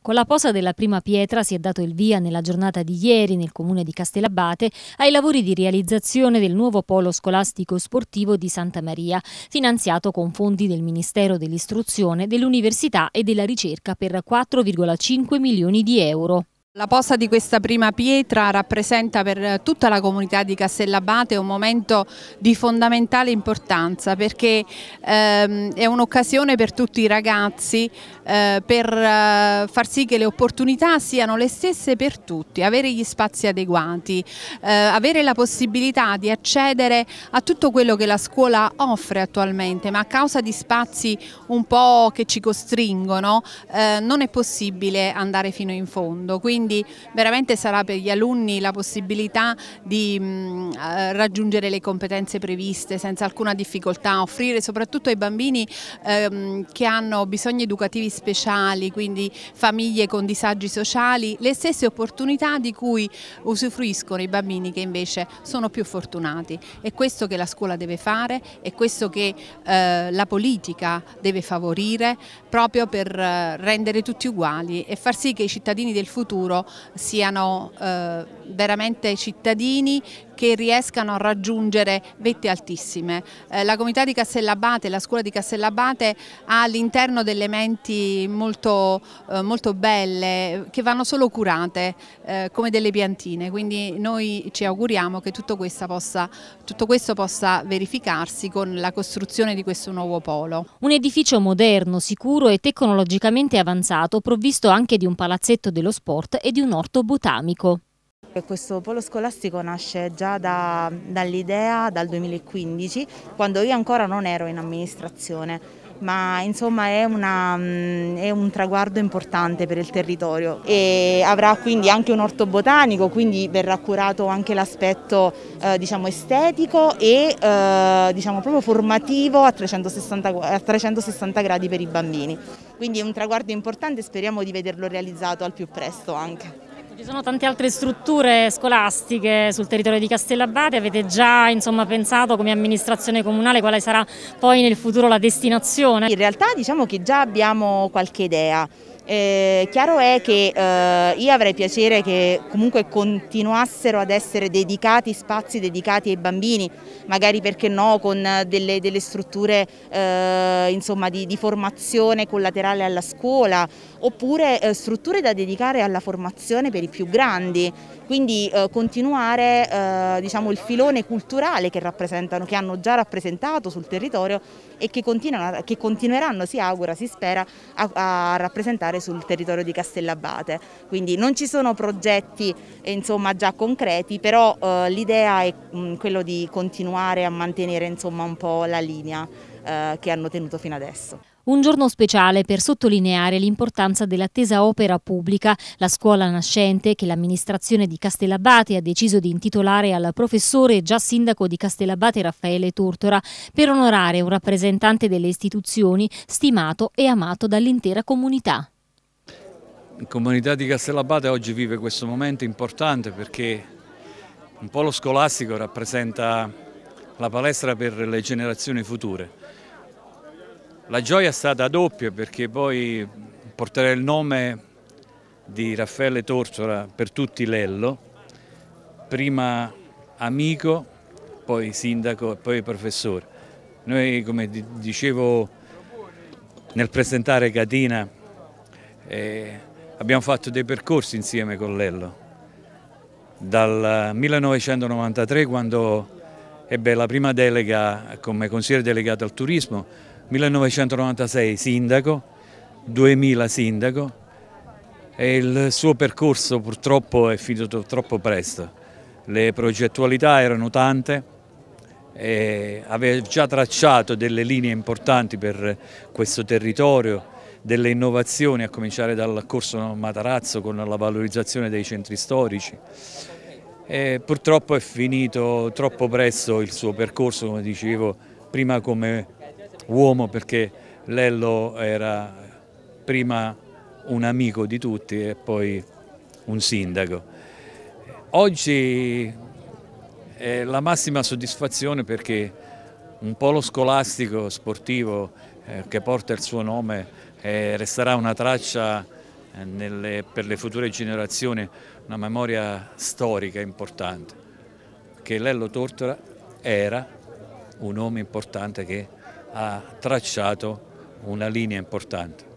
Con la posa della prima pietra si è dato il via nella giornata di ieri nel comune di Castellabate ai lavori di realizzazione del nuovo polo scolastico sportivo di Santa Maria, finanziato con fondi del Ministero dell'Istruzione, dell'Università e della Ricerca per 4,5 milioni di euro. La posta di questa prima pietra rappresenta per tutta la comunità di Castellabate un momento di fondamentale importanza perché ehm, è un'occasione per tutti i ragazzi eh, per eh, far sì che le opportunità siano le stesse per tutti, avere gli spazi adeguati, eh, avere la possibilità di accedere a tutto quello che la scuola offre attualmente, ma a causa di spazi un po' che ci costringono eh, non è possibile andare fino in fondo. Quindi quindi veramente sarà per gli alunni la possibilità di mh, mm, eh, raggiungere le competenze previste senza alcuna difficoltà, offrire soprattutto ai bambini ehm, che hanno bisogni educativi speciali, quindi famiglie con disagi sociali, le stesse opportunità di cui usufruiscono i bambini che invece sono più fortunati. È questo che la scuola deve fare, è questo che eh, la politica deve favorire proprio per eh, rendere tutti uguali e far sì che i cittadini del futuro futuro siano eh, veramente cittadini che riescano a raggiungere vette altissime. Eh, la comunità di Castellabate, la scuola di Castellabate ha all'interno delle menti molto, eh, molto, belle che vanno solo curate eh, come delle piantine, quindi noi ci auguriamo che tutto, possa, tutto questo possa verificarsi con la costruzione di questo nuovo polo. Un edificio moderno, sicuro e tecnologicamente avanzato, provvisto anche di un palazzetto dello sport e di un orto botanico. Questo polo scolastico nasce già da, dall'idea dal 2015, quando io ancora non ero in amministrazione, ma insomma è, una, è un traguardo importante per il territorio e avrà quindi anche un orto botanico, quindi verrà curato anche l'aspetto eh, diciamo estetico e eh, diciamo proprio formativo a 360, a 360 gradi per i bambini. Quindi è un traguardo importante e speriamo di vederlo realizzato al più presto anche. Ci sono tante altre strutture scolastiche sul territorio di Castellabate, avete già insomma, pensato come amministrazione comunale quale sarà poi nel futuro la destinazione? In realtà diciamo che già abbiamo qualche idea. Eh, chiaro è che eh, io avrei piacere che comunque continuassero ad essere dedicati spazi dedicati ai bambini, magari perché no con delle, delle strutture eh, insomma, di, di, formazione collaterale alla scuola oppure eh, strutture da dedicare alla formazione per i più grandi, quindi eh, continuare eh, diciamo, il filone culturale che rappresentano, che hanno già rappresentato sul territorio e che, che continueranno, si augura, si spera, a, a rappresentare fare sul territorio di Castellabate. Quindi non ci sono progetti eh, insomma, già concreti, però eh, l'idea è mh, mm, quello di continuare a mantenere insomma, un po' la linea eh, che hanno tenuto fino adesso. Un giorno speciale per sottolineare l'importanza dell'attesa opera pubblica, la scuola nascente che l'amministrazione di Castellabate ha deciso di intitolare al professore già sindaco di Castellabate Raffaele Tortora per onorare un rappresentante delle istituzioni stimato e amato dall'intera comunità comunità di Castellabate oggi vive questo momento importante perché un polo scolastico rappresenta la palestra per le generazioni future. La gioia è stata doppia perché poi porterà il nome di Raffaele Tortora per tutti Lello, prima amico, poi sindaco e poi professore. Noi come dicevo nel presentare Catina eh, abbiamo fatto dei percorsi insieme con Lello. Dal 1993 quando ebbe la prima delega come consigliere delegato al turismo, 1996 sindaco, 2000 sindaco e il suo percorso purtroppo è finito troppo presto. Le progettualità erano tante aveva già tracciato delle linee importanti per questo territorio, delle innovazioni a cominciare dal corso Matarazzo con la valorizzazione dei centri storici. E purtroppo è finito troppo presto il suo percorso, come dicevo, prima come uomo perché Lello era prima un amico di tutti e poi un sindaco. Oggi è la massima soddisfazione perché un polo scolastico sportivo eh, che porta il suo nome e resterà una traccia eh, nelle, per le future generazioni, una memoria storica importante, che Lello Tortora era un uomo importante che ha tracciato una linea importante.